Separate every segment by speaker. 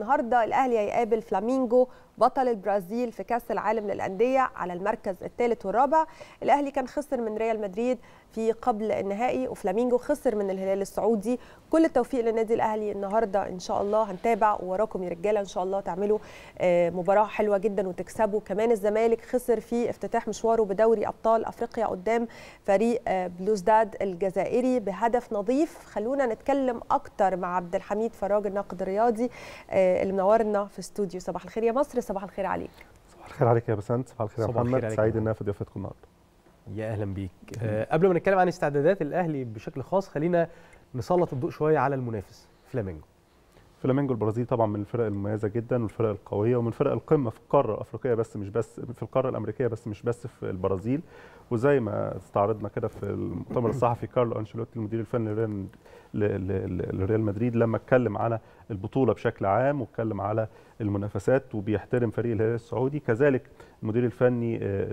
Speaker 1: النهارده الاهلي هيقابل فلامينجو بطل البرازيل في كاس العالم للانديه على المركز الثالث والرابع الاهلي كان خسر من ريال مدريد في قبل النهائي وفلامينجو خسر من الهلال السعودي كل التوفيق للنادي الاهلي النهارده ان شاء الله هنتابع وراكم يا رجاله ان شاء الله تعملوا آه، مباراه حلوه جدا وتكسبوا كمان الزمالك خسر في افتتاح مشواره بدوري ابطال افريقيا قدام فريق آه، بلوزداد الجزائري بهدف نظيف خلونا نتكلم اكتر مع عبد الحميد فراج الناقد الرياضي آه، اللي منورنا في استوديو صباح الخير يا مصر صباح الخير عليك
Speaker 2: صباح الخير عليك يا بسنت صباح الخير يا محمد سعيد ان انا في ضيافتكم النهارده يا اهلا بيك
Speaker 3: أه قبل ما نتكلم عن استعدادات الاهلي بشكل خاص خلينا نسلط الضوء شويه على المنافس فلامينجو
Speaker 2: فلامينجو البرازيلي طبعا من الفرق المميزه جدا والفرق القويه ومن فرق القمه في القاره الافريقيه بس مش بس في القاره الامريكيه بس مش بس في البرازيل وزي ما استعرضنا كده في المؤتمر الصحفي كارلو انشيلوتي المدير الفني لريال مدريد لما اتكلم على البطوله بشكل عام واتكلم على المنافسات وبيحترم فريق الهلال السعودي كذلك المدير الفني آه،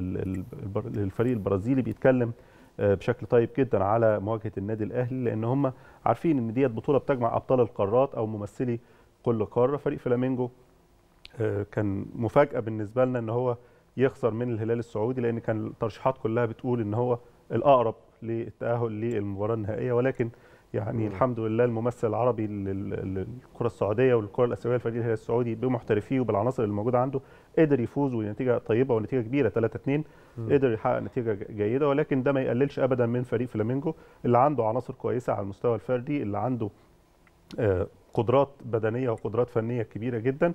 Speaker 2: للفريق البرازيلي بيتكلم آه، بشكل طيب جدا على مواجهه النادي الاهلي لان هم عارفين ان ديت بطوله بتجمع ابطال القارات او ممثلي كل قاره فريق فلامينجو آه، كان مفاجاه بالنسبه لنا ان هو يخسر من الهلال السعودي لان كان الترشيحات كلها بتقول ان هو الاقرب للتاهل للمباراه النهائيه ولكن يعني مم. الحمد لله الممثل العربي للكره السعوديه والكره الاسيويه لفريق الهلال السعودي بمحترفيه وبالعناصر اللي موجوده عنده قدر يفوز ونتيجه طيبه ونتيجه كبيره 3 2 قدر يحقق نتيجه جيده ولكن ده ما يقللش ابدا من فريق فلامينجو اللي عنده عناصر كويسه على المستوى الفردي اللي عنده آه، قدرات بدنيه وقدرات فنيه كبيره جدا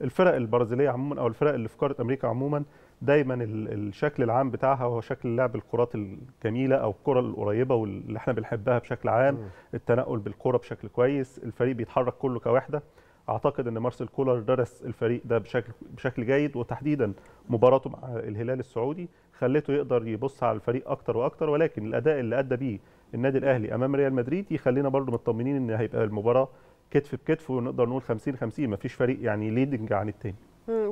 Speaker 2: الفرق البرازيليه عموما او الفرق اللي في قاره امريكا عموما دايما الشكل العام بتاعها هو شكل لعب الكرات الجميله او الكره القريبه واللي احنا بنحبها بشكل عام التنقل بالكره بشكل كويس الفريق بيتحرك كله كوحده اعتقد ان مارسيل كولر درس الفريق ده بشكل بشكل جيد وتحديدا مباراته مع الهلال السعودي خلته يقدر يبص على الفريق اكتر واكتر ولكن الاداء اللي ادى بيه النادي الاهلي امام ريال مدريد يخلينا برضو مطمنين ان هيبقى المباراه كتف بكتف ونقدر نقول 50 50 مفيش فريق يعني ليدنج عن التاني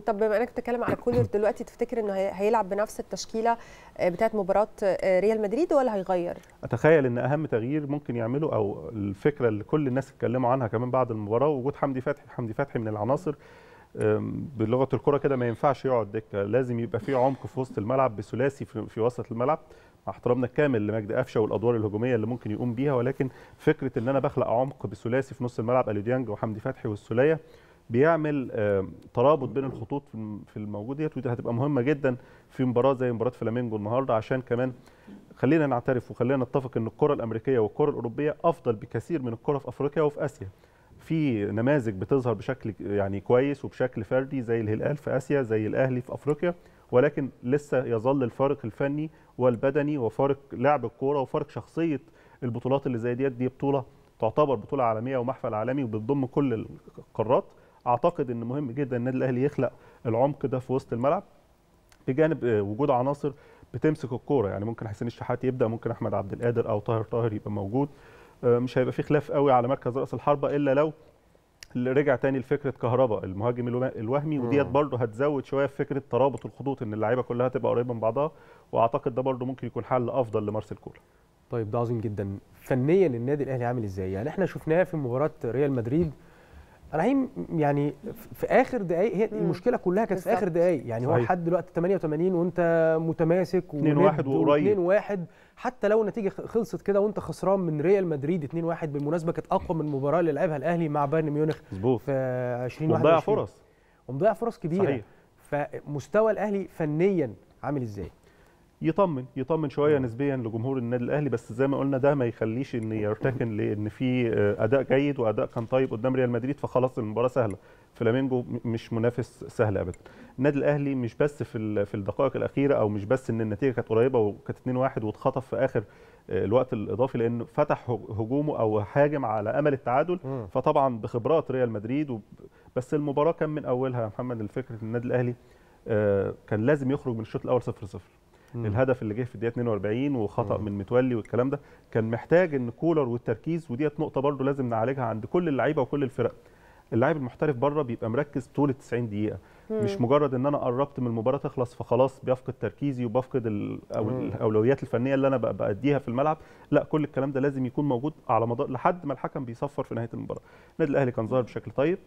Speaker 1: طب بما انك بتتكلم على كولر دلوقتي تفتكر انه هيلعب بنفس التشكيله آه، بتاعت مباراه آه، ريال مدريد ولا هيغير؟
Speaker 2: اتخيل ان اهم تغيير ممكن يعمله او الفكره اللي كل الناس اتكلموا عنها كمان بعد المباراه وجود حمدي فتحي، حمدي فتحي من العناصر بلغه الكره كده ما ينفعش يقعد دكه، لازم يبقى في عمق في وسط الملعب بثلاثي في وسط الملعب مع احترامنا الكامل لمجد قفشه والادوار الهجوميه اللي ممكن يقوم بيها ولكن فكره ان انا بخلق عمق بثلاثي في نص الملعب اليو ديانج وحمدي فتحي والسوليه بيعمل ترابط بين الخطوط في الموجود ديت ودي هتبقى مهمه جدا في مباراه زي مباراه فلامينجو النهارده عشان كمان خلينا نعترف وخلينا نتفق ان الكره الامريكيه والكره الاوروبيه افضل بكثير من الكره في افريقيا وفي اسيا في نماذج بتظهر بشكل يعني كويس وبشكل فردي زي الهلال في اسيا زي الاهلي في افريقيا ولكن لسه يظل الفارق الفني والبدني وفارق لعب الكوره وفارق شخصيه البطولات اللي زي ديت دي بطوله تعتبر بطوله عالميه ومحفل عالمي وبتضم كل القارات اعتقد ان مهم جدا النادي الاهلي يخلق العمق ده في وسط الملعب بجانب آه، وجود عناصر بتمسك الكوره يعني ممكن حسين الشحات يبدا ممكن احمد عبد القادر او طاهر طاهر يبقى موجود آه، مش هيبقى في خلاف قوي على مركز راس الحربه الا لو رجع تاني لفكره كهرباء المهاجم الوهمي وديت برضه هتزود شويه في فكره ترابط الخطوط ان اللعيبه كلها تبقى قريبه من بعضها واعتقد ده برضه ممكن يكون حل افضل لمارسيل كولر طيب ده عظيم جدا فنيا
Speaker 3: النادي الاهلي عامل ازاي يعني احنا شفناه في مباراه ريال مدريد رحيم يعني في اخر دقائق هي المشكله كلها كانت في اخر دقائق يعني صحيح. هو لحد دلوقتي 88 وانت متماسك و 2 1 وقريب 2 1 حتى لو النتيجه خلصت كده وانت خسران من ريال مدريد 2 1 بالمناسبه كانت اقوى من المباراه اللي لعبها الاهلي مع بايرن ميونخ في 2021 ومضيع فرص
Speaker 2: ومضيع فرص كبيره صحيح. فمستوى الاهلي فنيا عامل ازاي؟ يطمن يطمن شويه نسبيا لجمهور النادي الاهلي بس زي ما قلنا ده ما يخليش ان يرتكن لان في آه، اداء جيد واداء كان طيب قدام ريال مدريد فخلاص المباراه سهله فلامينجو مش منافس سهل ابدا النادي الاهلي مش بس في في الدقائق الاخيره او مش بس ان النتيجه كانت قريبه وكانت 2-1 واتخطف في اخر آه، الوقت الاضافي لانه فتح هجومه او هاجم على امل التعادل فطبعا بخبرات ريال مدريد بس المباراه كان من اولها يا محمد الفكره النادي الاهلي آه، كان لازم يخرج من الشوط الاول 0-0 مم. الهدف اللي جه في الدقيقه 42 وخطا مم. من متولي والكلام ده كان محتاج ان كولر والتركيز وديت نقطه برده لازم نعالجها عند كل اللعيبه وكل الفرق اللاعب المحترف بره بيبقى مركز طول 90 دقيقه مم. مش مجرد ان انا قربت من المباراه تخلص فخلاص بيفقد تركيزي وبفقد الاولويات الفنيه اللي انا باديها في الملعب لا كل الكلام ده لازم يكون موجود على مدار لحد ما الحكم بيصفر في نهايه المباراه النادي الاهلي كان ظاهر بشكل طيب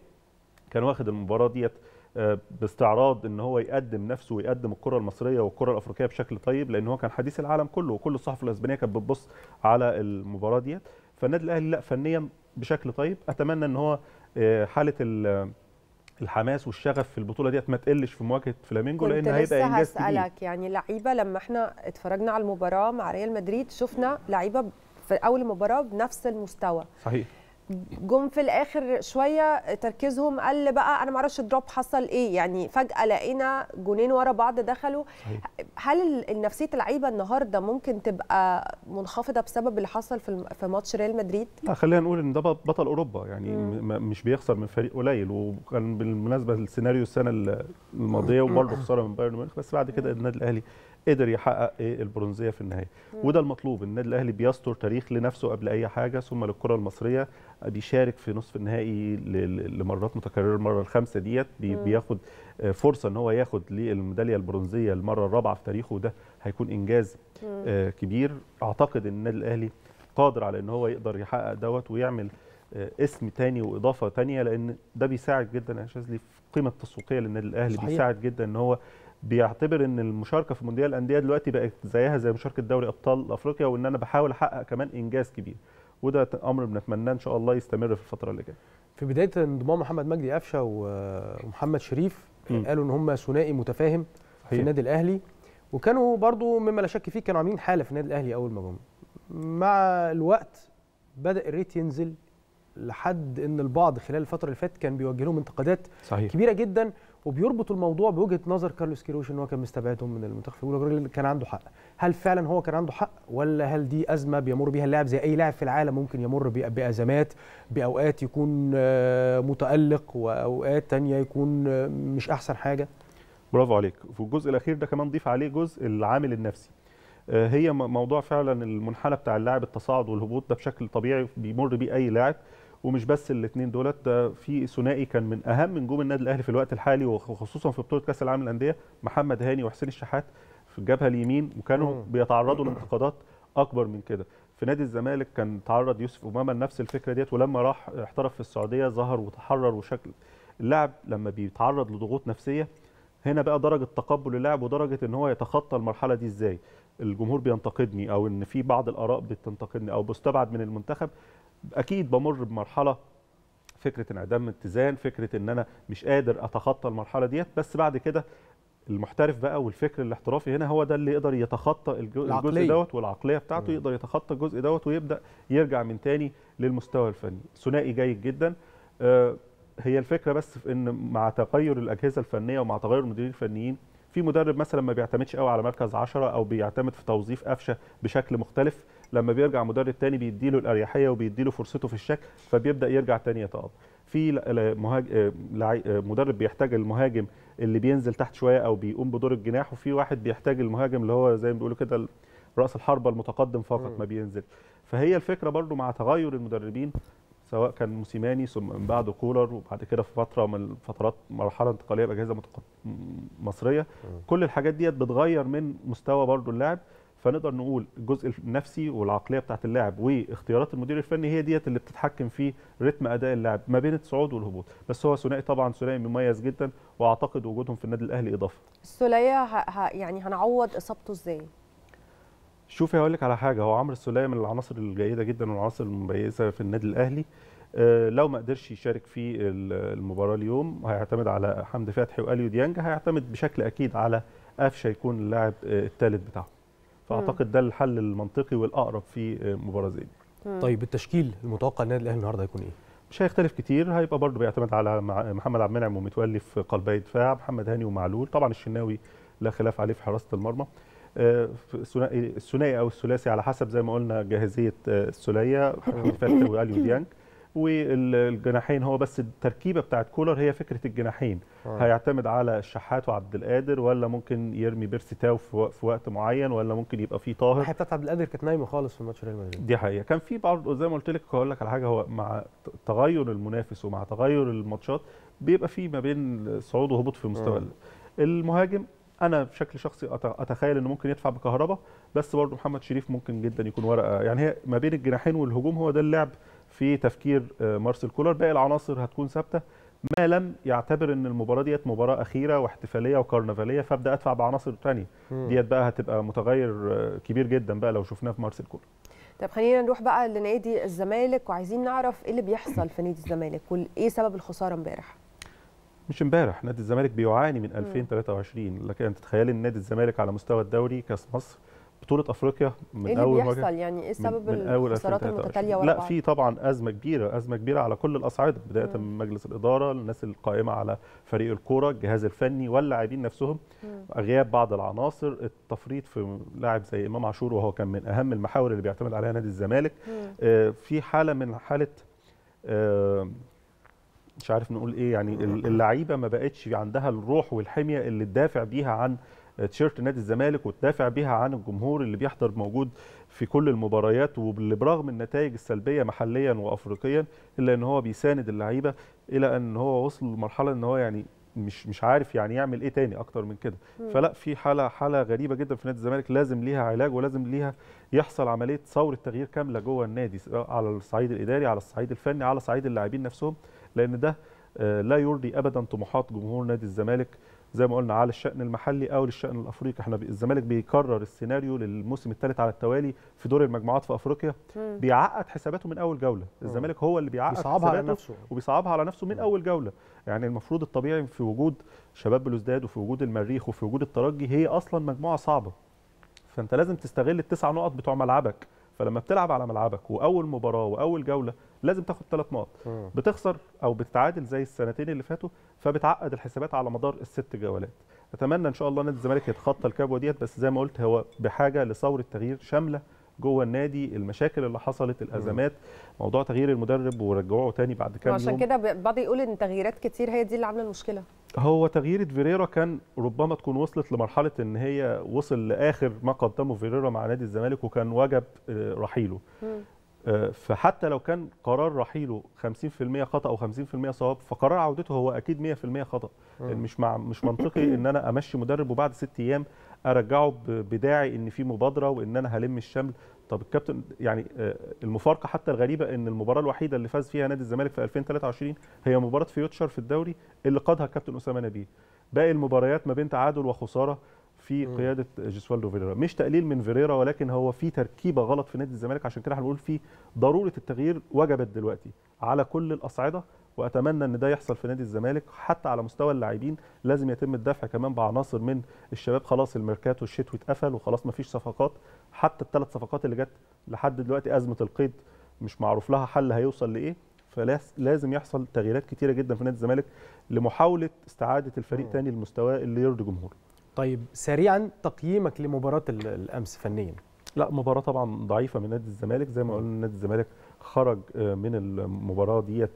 Speaker 2: كان واخد المباراه ديت آه، باستعراض ان هو يقدم نفسه ويقدم الكره المصريه والكره الافريقيه بشكل طيب لان هو كان حديث العالم كله وكل الصحف الاسبانيه كانت بتبص على المباراه ديت فالنادي الاهلي لا فنيا بشكل طيب اتمنى ان هو آه، حاله الحماس والشغف في البطوله ديت ما تقلش في مواجهه فلامينجو لان هيبقى انجاز كبير هسألك
Speaker 1: يعني لعيبه لما احنا اتفرجنا على المباراه مع ريال مدريد شفنا لعيبه في اول مباراه بنفس المستوى صحيح جم في الاخر شويه تركيزهم قل بقى انا ما اعرفش الدروب حصل ايه يعني فجاه لقينا جونين ورا بعض دخلوا هل نفسيه اللعيبه النهارده ممكن تبقى منخفضه بسبب اللي حصل في في ماتش ريال مدريد
Speaker 2: لا خلينا نقول ان ده بطل اوروبا يعني م. مش بيخسر من فريق قليل وكان بالمناسبه السيناريو السنه الماضيه وبرضه خساره من بايرن ميونخ بس بعد كده النادي الاهلي قدر يحقق ايه البرونزيه في النهايه مم. وده المطلوب النادي الاهلي بيستر تاريخ لنفسه قبل اي حاجه ثم للكره المصريه بيشارك في نصف النهائي لمرات متكرره المره الخامسه ديت بي بياخد آه، فرصه ان هو ياخد للميداليه البرونزيه المره الرابعه في تاريخه ده هيكون انجاز مم. آه، كبير اعتقد ان النادي الاهلي قادر على ان هو يقدر يحقق دوت ويعمل آه، اسم تاني واضافه تانيه لان ده بيساعد جدا يا شاذلي في القيمه التسويقيه للنادي الاهلي صحيح. بيساعد جدا ان هو بيعتبر ان المشاركه في مونديال الانديه دلوقتي بقت زيها زي مشاركه دوري ابطال افريقيا وان انا بحاول احقق كمان انجاز كبير وده امر بنتمناه ان شاء الله يستمر في الفتره اللي جايه في بدايه انضمام محمد مجدي
Speaker 3: قفشه ومحمد شريف م. قالوا ان هم ثنائي متفاهم في هي. النادي الاهلي وكانوا برضو مما لا شك فيه كانوا عاملين حاله في النادي الاهلي اول ما جم مع الوقت بدا الريت ينزل لحد ان البعض خلال الفتره اللي فاتت كان بيوجه لهم انتقادات صحيح. كبيره جدا وبيربط الموضوع بوجهه نظر كارلوس كيروش ان هو كان مستبعدهم من المنتخب يقول الراجل كان عنده حق هل فعلا هو كان عنده حق ولا هل دي ازمه بيمر بيها اللاعب زي اي لاعب في العالم ممكن يمر بازمات باوقات يكون آه، متالق واوقات
Speaker 2: تانية يكون آه، مش احسن حاجه برافو عليك في الجزء الاخير ده كمان ضيف عليه جزء العامل النفسي آه، هي موضوع فعلا المنحنى بتاع اللاعب التصاعد والهبوط ده بشكل طبيعي بيمر بيه اي لاعب ومش بس الاثنين دولت ده في ثنائي كان من اهم نجوم النادي الاهلي في الوقت الحالي وخصوصا في بطوله كاس العالم للانديه محمد هاني وحسين الشحات في الجبهه اليمين وكانوا مم. بيتعرضوا لانتقادات اكبر من كده في نادي الزمالك كان تعرض يوسف امام لنفس الفكره ديت ولما راح احترف في السعوديه ظهر وتحرر وشكل اللاعب لما بيتعرض لضغوط نفسيه هنا بقى درجه تقبل اللاعب ودرجه ان هو يتخطى المرحله دي ازاي الجمهور بينتقدني او ان في بعض الاراء بتنتقدني او بستبعد من المنتخب اكيد بمر بمرحله فكره انعدام اتزان فكره ان انا مش قادر اتخطى المرحله ديت بس بعد كده المحترف بقى والفكر الاحترافي هنا هو ده اللي يقدر يتخطى الجزء دوت والعقليه بتاعته م. يقدر يتخطى الجزء دوت ويبدا يرجع من تاني للمستوى الفني ثنائي جيد جدا آه، هي الفكره بس في ان مع تغير الاجهزه الفنيه ومع تغير المديرين الفنيين في مدرب مثلا ما بيعتمدش قوي على مركز 10 او بيعتمد في توظيف قفشه بشكل مختلف لما بيرجع مدرب تاني بيديله الاريحيه وبيديله فرصته في الشكل فبيبدا يرجع تاني يتقاضى في مدرب بيحتاج المهاجم اللي بينزل تحت شويه او بيقوم بدور الجناح وفي واحد بيحتاج المهاجم اللي هو زي ما بيقولوا كده راس الحربه المتقدم فقط ما بينزل فهي الفكره برضو مع تغير المدربين سواء كان موسيماني ثم من بعده كولر وبعد كده في فتره من فترات مرحله انتقاليه باجهزه مصريه كل الحاجات ديت بتغير من مستوى برضو اللاعب فنقدر نقول الجزء النفسي والعقليه بتاعت اللاعب واختيارات المدير الفني هي ديت اللي بتتحكم في رتم اداء اللاعب ما بين الصعود والهبوط بس هو ثنائي طبعا ثنائي مميز جدا واعتقد وجودهم في النادي الاهلي اضافه
Speaker 1: السوليه يعني هنعوض اصابته ازاي
Speaker 2: شوفي هقول لك على حاجه هو عمرو السوليه من العناصر الجيده جدا والعناصر المميزه في النادي الاهلي آه، لو ما قدرش يشارك في المباراه اليوم هيعتمد على حمدي فتحي واليو ديانج هيعتمد بشكل اكيد على قفشه يكون اللاعب آه، الثالث بتاعه فاعتقد ده الحل المنطقي والاقرب في آه، مباراه زي
Speaker 3: دي طيب
Speaker 2: التشكيل المتوقع للنادي الاهلي النهارده هيكون ايه مش هيختلف كتير هيبقى برضه بيعتمد على محمد عبد المنعم ومتولي في قلبي دفاع محمد هاني ومعلول طبعا الشناوي لا خلاف عليه في حراسه المرمى الثنائي او الثلاثي على حسب زي ما قلنا جاهزيه آه، السوليه آه، حميد واليو ديانج والجناحين هو بس التركيبه بتاعت كولر هي فكره الجناحين آه. هيعتمد على الشحات وعبد القادر ولا ممكن يرمي بيرسي تاو في وقت معين ولا ممكن يبقى في طاهر الناحيه
Speaker 3: بتاعت عبد القادر كانت نايمه خالص في ماتش ريال مدريد
Speaker 2: دي حقيقه كان في بعض زي ما قلت لك هقول لك على حاجه هو مع تغير المنافس ومع تغير الماتشات بيبقى في ما بين صعود وهبوط في مستوى المهاجم انا بشكل شخصي اتخيل انه ممكن يدفع بكهرباء بس برضه محمد شريف ممكن جدا يكون ورقه يعني هي ما بين الجناحين والهجوم هو ده اللعب في تفكير آه، مارسيل كولر باقي العناصر هتكون ثابته ما لم يعتبر ان المباراه ديت مباراه اخيره واحتفاليه وكرنفاليه فابدا ادفع بعناصر ثانيه ديت بقى هتبقى متغير آه، كبير جدا بقى لو شفناه في مارسيل كولر
Speaker 1: طب خلينا نروح بقى لنادي الزمالك وعايزين نعرف ايه اللي بيحصل في نادي الزمالك وايه سبب الخساره امبارح
Speaker 2: مش امبارح نادي الزمالك بيعاني من 2023 لكن انت تتخيلي ان نادي الزمالك على مستوى الدوري كاس مصر بطوله افريقيا من ايه اول بيحصل يعني ايه سبب الخسارات المتتاليه ولا لا في طبعا ازمه كبيره ازمه كبيره على كل الاصعده بدايه مم. من مجلس الاداره الناس القائمه على فريق الكوره الجهاز الفني واللاعبين نفسهم مم. غياب بعض العناصر التفريط في لاعب زي امام عاشور وهو كان من اهم المحاور اللي بيعتمد عليها نادي الزمالك آه في حاله من حاله آه مش عارف نقول ايه يعني اللعيبه ما بقتش عندها الروح والحميه اللي تدافع بيها عن تيشيرت نادي الزمالك وتدافع بيها عن الجمهور اللي بيحضر موجود في كل المباريات واللي برغم النتائج السلبيه محليا وافريقيا الا ان هو بيساند اللعيبه الى ان هو وصل لمرحله ان هو يعني مش مش عارف يعني يعمل ايه تاني اكتر من كده فلا في حاله حاله غريبه جدا في نادي الزمالك لازم ليها علاج ولازم ليها يحصل عمليه ثوره تغيير كامله جوه النادي على الصعيد الاداري على الصعيد الفني على صعيد اللاعبين نفسهم لان ده آه، لا يرضي ابدا طموحات جمهور نادي الزمالك زي ما قلنا على الشان المحلي او للشان الافريقي احنا الزمالك بيكرر السيناريو للموسم الثالث على التوالي في دور المجموعات في افريقيا بيعقد حساباته من اول جوله الزمالك هو اللي بيعقد بيصعبها على نفسه وبيصعبها على نفسه من اول جوله يعني المفروض الطبيعي في وجود شباب بلوزداد وفي وجود المريخ وفي وجود الترجي هي اصلا مجموعه صعبه فانت لازم تستغل التسع نقط بتوع ملعبك فلما بتلعب على ملعبك واول مباراه واول جوله لازم تاخد ثلاث نقط بتخسر او بتتعادل زي السنتين اللي فاتوا فبتعقد الحسابات على مدار الست جولات اتمنى ان شاء الله نادي الزمالك يتخطى الكبوه ديت بس زي ما قلت هو بحاجه لثوره تغيير شامله جوه النادي المشاكل اللي حصلت الازمات موضوع تغيير المدرب ورجعوه تاني بعد كام يوم عشان
Speaker 1: كده بعض يقول ان تغييرات كتير هي دي اللي عامله المشكله
Speaker 2: هو تغيير فيريرا كان ربما تكون وصلت لمرحله ان هي وصل لاخر ما قدمه فيريرا مع نادي الزمالك وكان وجب آه، رحيله مم. آه، فحتى لو كان قرار رحيله 50% خطا او 50% صواب فقرار عودته هو اكيد 100% خطا مش مع مش منطقي ان انا امشي مدرب وبعد ست ايام ارجعه بداعي ان في مبادره وان انا هلم الشمل طب الكابتن يعني آه، المفارقه حتى الغريبه ان المباراه الوحيده اللي فاز فيها نادي الزمالك في 2023 هي مباراه فيوتشر في الدوري اللي قادها الكابتن اسامه نبيه باقي المباريات ما بين تعادل وخساره في قياده جيسوالدو فيريرا مش تقليل من فيريرا ولكن هو في تركيبه غلط في نادي الزمالك عشان كده هنقول في ضروره التغيير وجبت دلوقتي على كل الاصعده واتمنى ان ده يحصل في نادي الزمالك حتى على مستوى اللاعبين لازم يتم الدفع كمان بعناصر من الشباب خلاص الميركاتو الشتوي اتقفل وخلاص ما فيش صفقات حتى الثلاث صفقات اللي جت لحد دلوقتي ازمه القيد مش معروف لها حل هيوصل لايه فلازم يحصل تغييرات كتيره جدا في نادي الزمالك لمحاوله استعاده الفريق تاني للمستوى اللي يرضي جمهوره طيب سريعا تقييمك لمباراه الامس فنيا لا مباراه طبعا ضعيفه من نادي الزمالك زي ما قلنا نادي الزمالك خرج آه، من المباراه ديت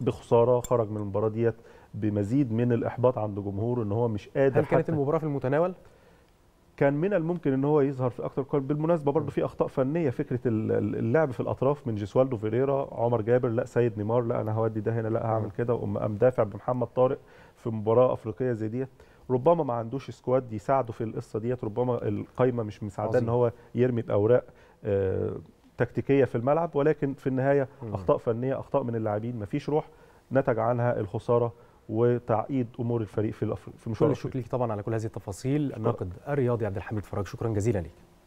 Speaker 2: بخساره خرج من المباراه ديت بمزيد من الاحباط عند جمهوره ان هو مش قادر هل كانت المباراه في المتناول؟ كان من الممكن ان هو يظهر في اكتر بالمناسبه برضه في اخطاء فنيه فكره اللعب في الاطراف من جيسوالدو فيريرا عمر جابر لا سيد نيمار لا انا هودي ده هنا لا هعمل كده وام قام دافع بمحمد طارق في مباراه افريقيه زي ديت ربما ما عندوش سكواد يساعده في القصه ديت ربما القايمه مش مساعده ان هو يرمي باوراق آه تكتيكيه في الملعب ولكن في النهايه اخطاء فنيه اخطاء من اللاعبين مفيش روح نتج عنها الخساره وتعقيد امور الفريق في في مشوار كل الشكر
Speaker 3: ليك طبعا على كل هذه التفاصيل الناقد
Speaker 2: الرياضي عبد الحميد فراج
Speaker 3: شكرا جزيلا ليك